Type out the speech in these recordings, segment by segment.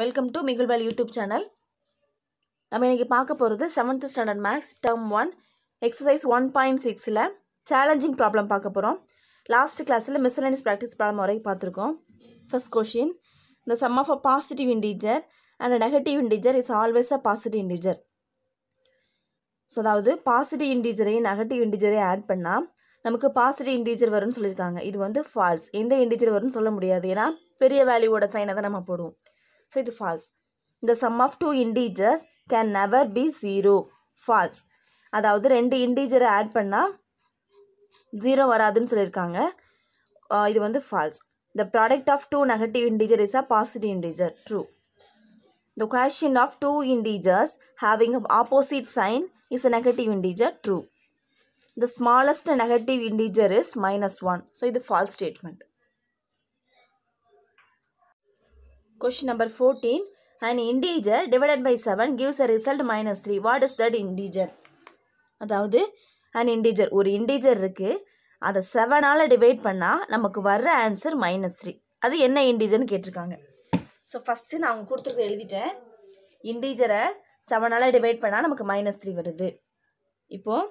Welcome to Mikulvel YouTube channel நம்ம இன்றைக்கி பார்க்க போகிறது seventh standard maths term one exercise one point சிக்ஸில் சேலஞ்சிங் ப்ராப்ளம் பார்க்க போகிறோம் லாஸ்ட் கிளாஸில் மிஸ்லனிஸ் ப்ராக்டிஸ் ப்ராப்ளம் வரைக்கும் பார்த்துருக்கோம் first question the sum of a positive integer and negative integer is always a positive integer so அதாவது positive இன்டீஜரையும் negative இன்டீஜரையும் add பண்ணால் நமக்கு பாசிட்டிவ் இன்டீஜர் வரும்னு சொல்லியிருக்காங்க இது வந்து ஃபால்ஸ் எந்த இண்டிஜர் வரும்னு சொல்ல முடியாது ஏன்னா பெரிய வேல்யூவோட சைனை தான் நம்ம போடுவோம் ஸோ இது ஃபால்ஸ் இந்த sum of two integers can never be zero false அதாவது ரெண்டு இண்டீஜரை ஆட் பண்ணால் ஜீரோ வராதுன்னு சொல்லியிருக்காங்க இது வந்து false the product of two negative integer is a positive integer true the quotient of two integers having opposite sign is a negative integer true the smallest negative integer is minus one so இது false statement Question number 14. An integer divided by 7 gives a result minus 3. What is that integer? அதாவது an integer ஒரு integer இருக்கு. அது 7 செவனால் divide பண்ணா, நமக்கு வர்ற answer minus 3. அது என்ன integer கேட்டிருக்காங்க So, first நான் அவங்க கொடுத்துருக்க எழுதிட்டேன் 7 செவனால் divide பண்ணா, நமக்கு minus 3 வருது இப்போது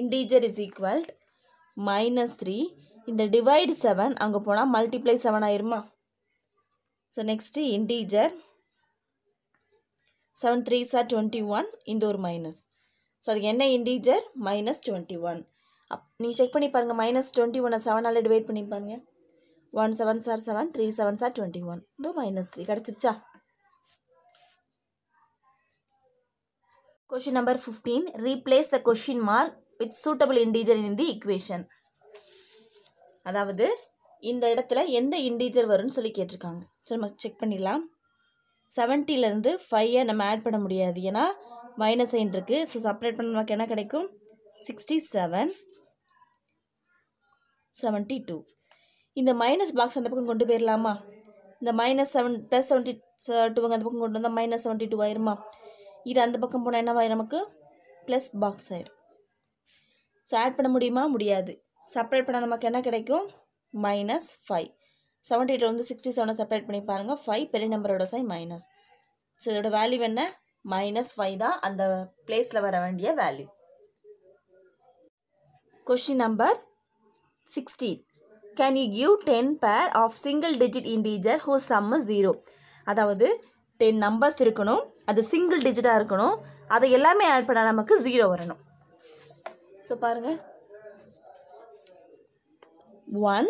இண்டீஜர் இஸ் ஈக்குவல்ட் minus 3. இந்த divide 7, அங்கு போனா, multiply 7 ஆயிருமா so next integer seven three சார் டுவெண்ட்டி ஒன் இந்த ஒரு மைனஸ் ஸோ அதுக்கு என்ன இன்டீஜர் மைனஸ் டுவெண்ட்டி ஒன் அப் நீங்கள் செக் பண்ணி பாருங்க மைனஸ் டுவெண்ட்டி ஒன்னை செவனால் டிவைட் பண்ணி பாருங்கள் ஒன் செவன் சார் செவன் த்ரீ செவன் சார் twenty one two minus three கிடச்சிருச்சா question number fifteen replace the question mark with suitable integer in the equation அதாவது இந்த இடத்துல எந்த இன்டீஜர் வரும்னு சொல்லி கேட்டிருக்காங்க ஸோ நம்ம செக் பண்ணிடலாம் செவன்ட்டிலேருந்து ஃபைவை நம்ம ஆட் பண்ண முடியாது ஏன்னா மைனஸ் சைன் இருக்குது ஸோ செப்பரேட் பண்ண நமக்கு என்ன கிடைக்கும் சிக்ஸ்டி செவன் செவன்ட்டி டூ இந்த மைனஸ் பாக்ஸ் அந்த பக்கம் கொண்டு போயிடலாமா இந்த மைனஸ் செவன் ப்ளஸ் செவன்ட்டி டூங்க அந்த பக்கம் கொண்டு வந்தால் மைனஸ் செவன்ட்டி டூ ஆயிருமா இது அந்த பக்கம் போனால் என்னவாயிரும் நமக்கு ப்ளஸ் பாக்ஸ் ஆயிரும் ஸோ ஆட் பண்ண முடியுமா முடியாது செப்பரேட் பண்ணால் நமக்கு என்ன கிடைக்கும் மைனஸ் ஃபைவ் செவன்ட்டி எயிட்டில் வந்து சிக்ஸ்டி செவனை செப்பரேட் பண்ணி பாருங்கள் ஃபைவ் பெரிய நம்பரோட சைன் மைனஸ் ஸோ இதோட வேல்யூ என்ன மைனஸ் ஃபைவ் தான் அந்த பிளேஸில் வர வேண்டிய value question number sixteen can you give ten pair of single digit integer who சம்ம ஜீரோ அதாவது டென் நம்பர்ஸ் இருக்கணும் அது சிங்கிள் டிஜிட்டாக இருக்கணும் அதை எல்லாமே ஆட் பண்ணால் நமக்கு ஜீரோ வரணும் ஸோ பாருங்கள் ஒன்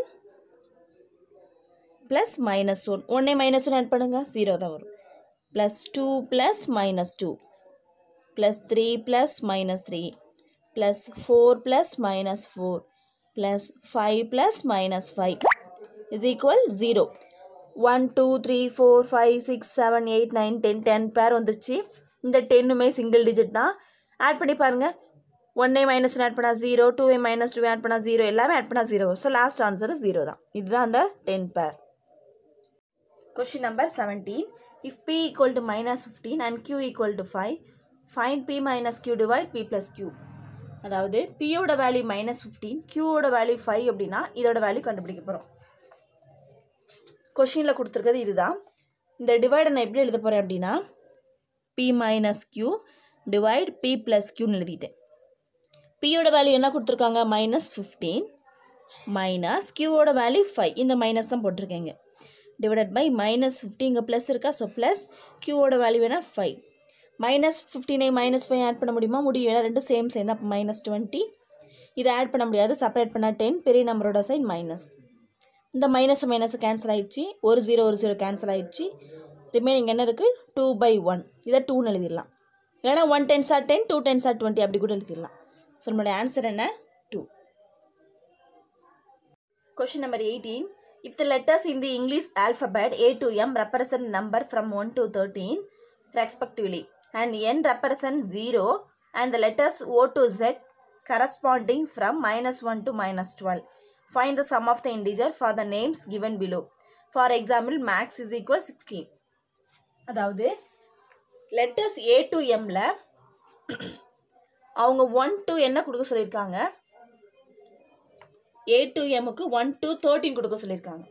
ப்ளஸ் மைனஸ் ஒன் ஒன்னே மைனஸ் ஒன் ஆட் பண்ணுங்கள் ஜீரோ தான் வரும் plus two plus minus two plus three plus minus three plus four plus minus four plus five plus minus five is equal zero one two three four five six seven eight nine ten ten pair வந்துருச்சு இந்த டென்னுமே single digit தான் add பண்ணி பாருங்கள் one A minus one add பண்ணால் zero two A minus two add பண்ணால் zero எல்லாமே add பண்ணால் zero so last answer zero தான் இதுதான் அந்த டென் பேர் Question number 17. If p equal to minus 15 and q equal to 5, find p minus q divide p plus q. அதாவது p ஓட value minus 15, Q ஓட value 5 எப்படினா, இதோட value கண்டுபிடிக்கப் பரும். Questionல கொடுத்துருக்கிறது இதுதான் இந்த divide நான் எப்படி பரும் எப்படினா, P minus Q divide P plus Q க்யூன்னு P ஓட value என்ன minus 15, minus Q ஓட value 5, இந்த மைனஸ் தான் போட்டிருக்கேங்க டிவைடட் பை மைனஸ் ஃபிஃப்டி இங்கே ப்ளஸ் இருக்கா ஸோ ப்ளஸ் கியூவோட வேல்யூ வேணால் ஃபைவ் மைனஸ் ஃபிஃப்டினை மைனஸ் ஃபைவ் ஆட் பண்ண முடியுமா முடியும் ஏன்னா ரெண்டும் சேம் சேர்ந்து அப்போ மைனஸ் டுவெண்ட்டி இதை ஆட் பண்ண முடியாது செப்பரேட் பண்ணால் டென் பெரிய நம்பரோட சைட் மைனஸ் இந்த மைனஸ் மைனஸ் கேன்சல் ஆகிடுச்சு ஒரு ஜீரோ ஒரு ஜீரோ கேன்சல் ஆகிடுச்சு ரிமைனிங் என்ன இருக்குது டூ பை ஒன் இதை டூன்னு எழுதிடலாம் இல்லைனா one tens or ten two tens or twenty அப்படி கூட எழுதிடலாம் ஸோ நம்மளுடைய ஆன்சர் என்ன two question number eighteen If the letters in the English alphabet A to M represent number from 1 to 13 respectively and N represent 0 and the letters O to Z corresponding from minus 1 to minus 12. Find the sum of the integer for the names given below. For example, max is equal 16. அதாவது letters A to M ல, அவுங்க 1 to என்ன குடுக்கு சொல்லிருக்காங்க, A to எம்முக்கு one two thirteen கொடுக்க சொல்லியிருக்காங்க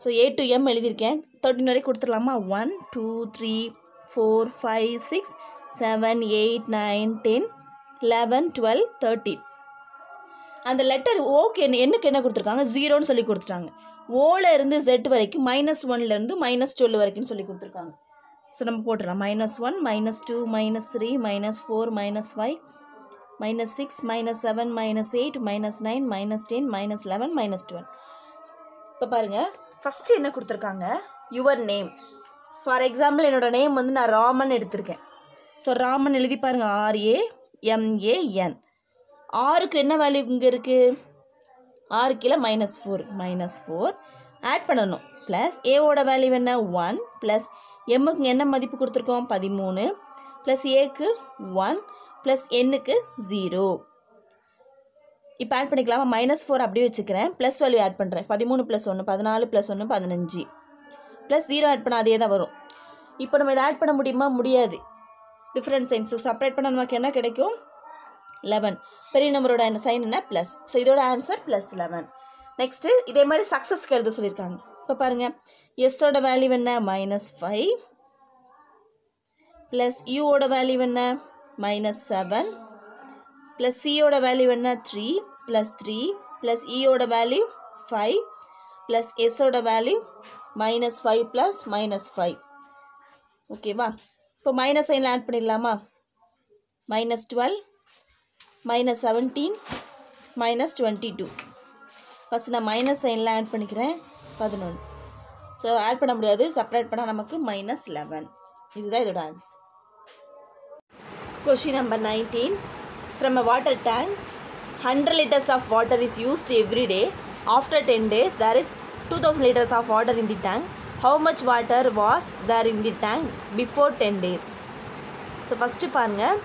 so A to M எழுதியிருக்கேன் தேர்ட்டின் வரைக்கும் கொடுத்துடலாமா one two three four five six seven eight nine ten eleven twelve thirteen அந்த லெட்டர் ஓகே என்னக்கு என்ன கொடுத்துருக்காங்க ஜீரோன்னு சொல்லி கொடுத்துட்டாங்க ஓவில் இருந்து ஜெட் வரைக்கும் மைனஸ் ஒன்லேருந்து மைனஸ் டுவெல் வரைக்கும் சொல்லி கொடுத்துருக்காங்க ஸோ நம்ம போட்டுடலாம் minus one minus two minus three minus four minus five minus six minus seven minus eight minus nine minus ten minus eleven minus twelve இப்போ பாருங்கள் ஃபஸ்ட்டு என்ன கொடுத்துருக்காங்க யுவர் நேம் ஃபார் எக்ஸாம்பிள் என்னோடய நேம் வந்து நான் ராமன் எடுத்திருக்கேன் ஸோ ராமன் எழுதி பாருங்கள் ஆர்ஏ எம்ஏஎன் ஆருக்கு என்ன வேல்யூ இங்கே இருக்குது ஆறு கீழே minus four minus four add பண்ணணும் ப்ளஸ் ஏவோட வேல்யூ என்ன ஒன் ப்ளஸ் எம்முக்கு என்ன மதிப்பு கொடுத்துருக்கோம் பதிமூணு ப்ளஸ் ஏக்கு ஒன் ப்ளஸ் எண்ணுக்கு ஜீரோ இப்போ ஆட் பண்ணிக்கலாமா மைனஸ் ஃபோர் அப்படியே வச்சுக்கிறேன் ப்ளஸ் வேல்யூ ஆட் பண்ணுறேன் பதிமூணு ப்ளஸ் ஒன்று பதினாலு ப்ளஸ் ஒன்று பதினஞ்சு ப்ளஸ் ஜீரோ ஆட் பண்ணால் அதே தான் வரும் இப்போ நம்ம இதை ஆட் பண்ண முடியுமா முடியாது டிஃப்ரெண்ட் சைன் ஸோ செப்பரேட் பண்ண நமக்கு என்ன கிடைக்கும் லெவன் பெரிய நம்பரோட சைன் என்ன ப்ளஸ் ஸோ இதோட ஆன்சர் ப்ளஸ் லெவன் நெக்ஸ்ட்டு இதே மாதிரி சக்ஸஸ்க்கு எழுத சொல்லியிருக்காங்க இப்போ பாருங்கள் எஸ்ஸோட வேல்யூ என்ன மைனஸ் ஃபைவ் ப்ளஸ் யூவோட வேல்யூ என்ன மைனஸ் செவன் ப்ளஸ் சியோட வேல்யூ என்ன த்ரீ ப்ளஸ் த்ரீ ப்ளஸ் இயோட வேல்யூ ஃபைவ் ப்ளஸ் எஸ்ஸோட value minus five plus minus five ஓகேவா இப்போ மைனஸ் சைனில் ஆட் பண்ணிடலாமா minus twelve minus seventeen minus twenty two first நான் மைனஸ் சைனில் ஆட் பண்ணிக்கிறேன் பதினொன்று ஸோ ஆட் பண்ண முடியாது செப்பரேட் பண்ணால் நமக்கு மைனஸ் லெவன் இதுதான் இதோட answer Question number 19. From a water tank, 100 liters of water is used every day. After 10 days, there is 2000 liters of water in the tank. How much water was there in the tank before 10 days? So first பாருங்கள்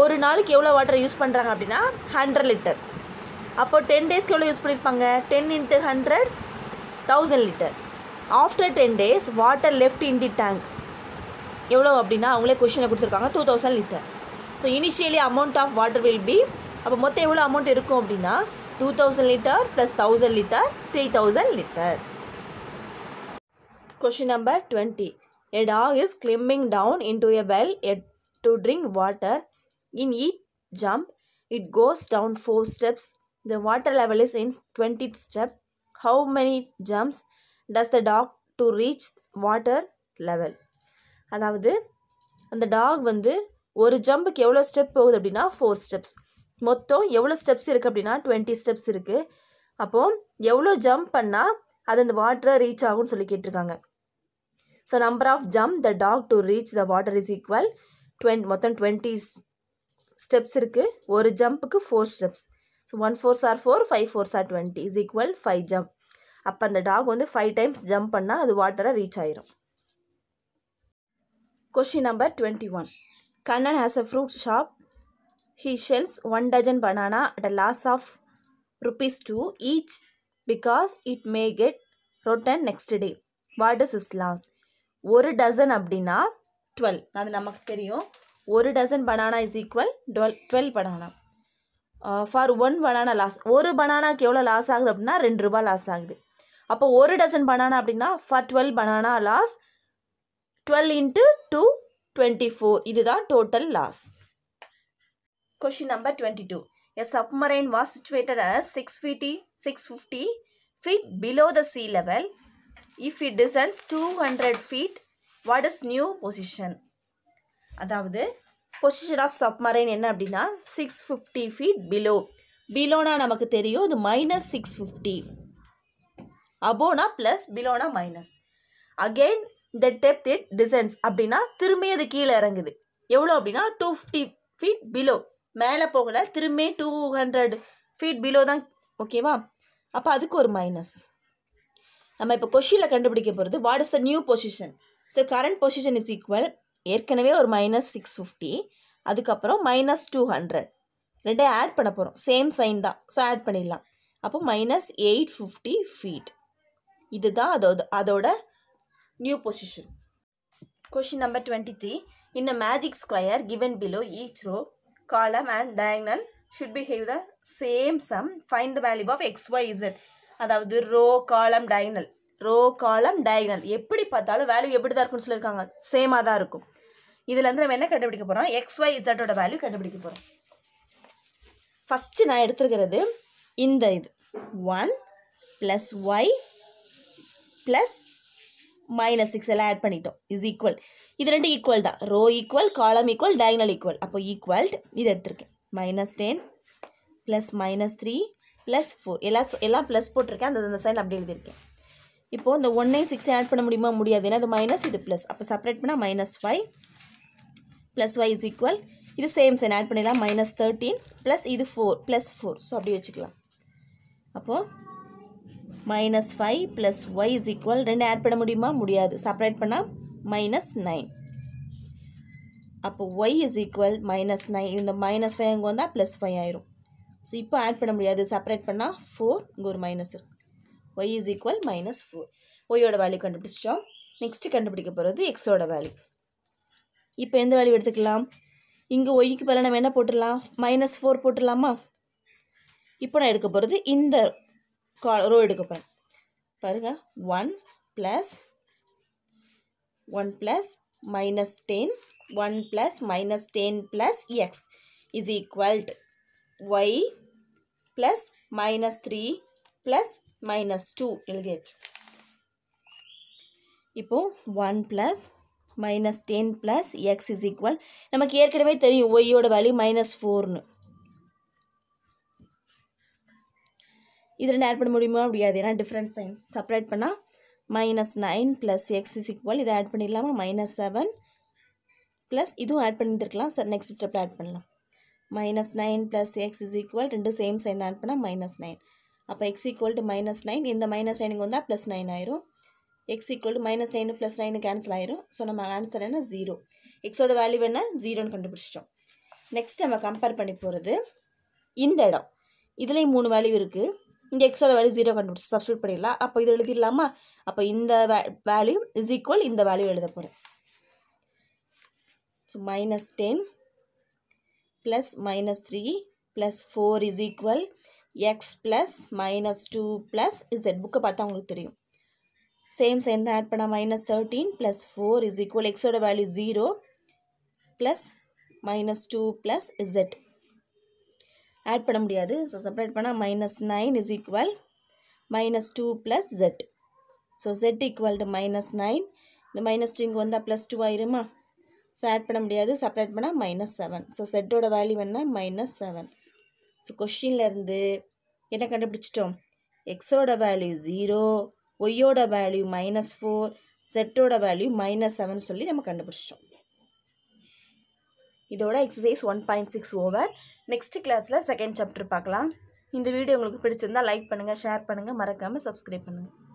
ஒரு நாளுக்கு எவ்வளோ water use பண்ணுறாங்க அப்படின்னா hundred litre அப்போது ten டேஸ்க்கு எவ்வளோ use பண்ணியிருப்பாங்க ten into hundred thousand litre after ten days water left in the tank எவ்வளோ அப்படின்னா அவங்களே கொஷினை கொடுத்துருக்காங்க two thousand litre so initially amount of water will be அப்போ மொத்தம் எவ்வளோ அமௌண்ட் இருக்கும் அப்படின்னா two thousand litre plus thousand litre three thousand litre question number twenty a dog is climbing down into a well at to drink water in each jump it goes down four steps the water level is in twenty step how many jumps does the dog to reach water level அதாவது அந்த talk வந்து ஒரு ஜம்புக்கு எவ்வளோ step போகுது அப்படின்னா four steps மொத்தம் எவ்வளோ steps இருக்குது அப்படின்னா டுவெண்ட்டி ஸ்டெப்ஸ் இருக்குது அப்போது எவ்வளோ ஜம்ப் பண்ணால் அது அந்த வாட்டரை ரீச் ஆகும்னு சொல்லி கேட்டிருக்காங்க so number of jump the dog to reach the water is equal twenty மொத்தம் டுவெண்ட்டி ஸ்டெப்ஸ் இருக்குது ஒரு ஜம்ப்புக்கு four steps so one fours are four five fours are twenty is equal five jump அப்போ அந்த talk வந்து five times jump பண்ணால் அது வாட்டரை ரீச் ஆயிரும் question number twenty one Kannan has a fruit shop he sells one dozen banana at a loss of rupees two each because it may get rotten next day what is is loss ஒரு dozen அப்படின்னா twelve அது நமக்கு தெரியும் ஒரு dozen banana is equal twelve twelve banana for one banana loss ஒரு பனானாக்கு எவ்வளோ loss ஆகுது அப்படின்னா ரெண்டு ரூபா லாஸ் ஆகுது அப்போ ஒரு டசன் பனானா அப்படின்னா for twelve banana loss twelve into two 24. Four இதுதான் total loss question number twenty two a submarine situated situated as six fifty six fifty feet below the sea level if it descends two hundred feet what is new position அதாவது position of submarine என்ன அப்படின்னா six feet feet below பிலோனா நமக்கு தெரியும் இது minus six fifty அபோனா plus பிலோனா minus Again, இந்த டெப்த் இட் டிசைன்ஸ் அப்படின்னா திரும்பி அது கீழே இறங்குது எவ்வளோ அப்படின்னா டூ ஃபிஃப்டி ஃபீட் பிலோ மேலே போகல திரும்பி டூ ஹண்ட்ரட் ஃபீட் பிலோ தான் ஓகேவா அப்போ அதுக்கு ஒரு மைனஸ் நம்ம இப்போ கொஷினில் கண்டுபிடிக்க போகிறது what is the new position so current position is equal ஏற்கனவே ஒரு மைனஸ் சிக்ஸ் ஃபிஃப்டி அதுக்கப்புறம் மைனஸ் டூ ஹண்ட்ரட் ரெண்டே ஆட் பண்ண போகிறோம் சேம் சைன் தான் ஸோ ஆட் பண்ணிடலாம் அப்போ மைனஸ் எயிட் ஃபிஃப்டி ஃபீட் இதுதான் அதோட அதோட new position. Question number 23. In a magic square given below each row, column and diagonal should behave the same sum. Find the value of x, y, z. அதாவது row, column, diagonal. row, column, diagonal. எப்படி பத்தாலும் value எப்படி சொல்லிருக்காங்க? same அதாருக்கும். இதில் அந்தரம் என்ன கட்டபிடிக்கப் நம்ம x, y, z x value கட்டபிடிக்கப் value first நான் எடுத்திருக்கிறது இந்த இது 1 plus y plus minus six எல்லாம் ஆட் பண்ணிட்டோம் இஸ் ஈக்குவல் இது ரெண்டு ஈக்குவல் தான் row equal column equal diagonal equal அப்போ ஈக்குவல் இது எடுத்திருக்கேன் minus ten plus minus three plus four எல்லாம் எல்லாம் ப்ளஸ் போட்டிருக்கேன் அந்த அந்த சைன் அப்படி எழுதியிருக்கேன் இப்போது இந்த ஒன்னையும் சிக்ஸையும் ஆட் பண்ண முடியுமா முடியாது ஏன்னா அது மைனஸ் இது ப்ளஸ் அப்போ செப்பரேட் பண்ணால் minus five plus y is equal இது சேம் சைன் ஆட் பண்ணிடலாம் மைனஸ் தேர்ட்டீன் ப்ளஸ் இது ஃபோர் ப்ளஸ் ஃபோர் ஸோ அப்படி வச்சுக்கலாம் அப்போது minus five plus y is equal ரெண்டு ஆட் பண்ண முடியுமா முடியாது செப்பரேட் பண்ணால் மைனஸ் நைன் அப்போ y is equal minus nine இந்த மைனஸ் ஃபைவ் அங்கே வந்தால் ப்ளஸ் ஃபைவ் ஆயிரும் ஸோ இப்போ ஆட் பண்ண முடியாது செப்பரேட் பண்ணால் ஃபோர் இங்கே ஒரு மைனஸ் இருக்குது y is equal minus four ஒய்யோட வேல்யூ கண்டுபிடிச்சிட்டோம் நெக்ஸ்ட்டு கண்டுபிடிக்க போகிறது எக்ஸோட வேல்யூ இப்போ எந்த வேல்யூ எடுத்துக்கலாம் இங்கே ஒய்க்கு பதிலாக நம்ம என்ன போட்டுடலாம் மைனஸ் ஃபோர் போட்டுடலாமா இப்போ நான் எடுக்க போகிறது இந்த கா ரோ எடுக்க போகிறேன் பாருங்கள் one plus one plus minus ten one plus minus ten plus x is equal to y plus minus three plus minus two எழுதியாச்சு இப்போது one plus minus ten plus x is equal நமக்கு ஏற்கனவே தெரியும் ஒய்யோட வேல்யூ மைனஸ் ஃபோர்னு இது ரெண்டு add பண்ண முடியுமா முடியாது ஏன்னா டிஃப்ரெண்ட் சைன் செப்பரேட் பண்ணால் minus nine plus x is equal இதை ஆட் பண்ணிடலாமா மைனஸ் செவன் ப்ளஸ் இதுவும் ஆட் பண்ணியிருக்கலாம் சார் நெக்ஸ்ட் ஸ்டெப்பில் ஆட் பண்ணலாம் minus nine plus x is equal ரெண்டும் சேம் சைன் ஆட் பண்ணால் மைனஸ் நைன் அப்போ x equal to minus nine இந்த மைனஸ் நைனுக்கு வந்தால் ப்ளஸ் நைன் ஆயிரும் x equal to minus nine plus nine cancel ஆயிரும் ஸோ நம்ம ஆன்சர் என்ன ஜீரோ எக்ஸோட வேல்யூ என்ன ஜீரோன்னு கண்டுபிடிச்சிட்டோம் நெக்ஸ்ட் நம்ம கம்பேர் பண்ணி போகிறது இந்த இடம் இதுலேயும் மூணு வேல்யூ இருக்குது இங்கே எக்ஸோட வேல்யூ ஜீரோ கண்டுபிடிச்சி சப்ஸ்டியூட் பண்ணிடலாம் அப்போ இது எழுதிடலாமா அப்போ இந்த வே வேல்யூ இஸ் ஈக்குவல் இந்த வேல்யூ எழுத போகிறேன் so minus ten plus minus three plus four is equal x plus minus two plus z புக்கை பார்த்தா உங்களுக்கு தெரியும் சேம் சைன் தான் ஆட் பண்ணால் minus thirteen plus four is equal எக்ஸோட value zero plus minus two plus z add பண்ண முடியாது so separate பண்ணால் minus nine is equal minus two plus z so z equal to minus nine இந்த minus two இங்கே வந்தால் plus two ஆயிருமா so add பண்ண முடியாது செப்பரேட் பண்ணால் மைனஸ் செவன் ஸோ செட்டோட வேல்யூ வேணால் மைனஸ் செவன் ஸோ கொஷின்லேருந்து என்ன கண்டுபிடிச்சிட்டோம் எக்ஸோட வேல்யூ ஜீரோ ஒய்யோட வேல்யூ மைனஸ் ஃபோர் செட்டோட வேல்யூ மைனஸ் செவன் சொல்லி நம்ம கண்டுபிடிச்சிட்டோம் இதோட exercise one point six over next கிளாஸில் செகண்ட் சாப்டர் பார்க்கலாம் இந்த வீடியோ உங்களுக்கு பிடிச்சிருந்தால் லைக் பண்ணுங்கள் ஷேர் பண்ணுங்கள் மறக்காமல் சப்ஸ்கிரைப் பண்ணுங்கள்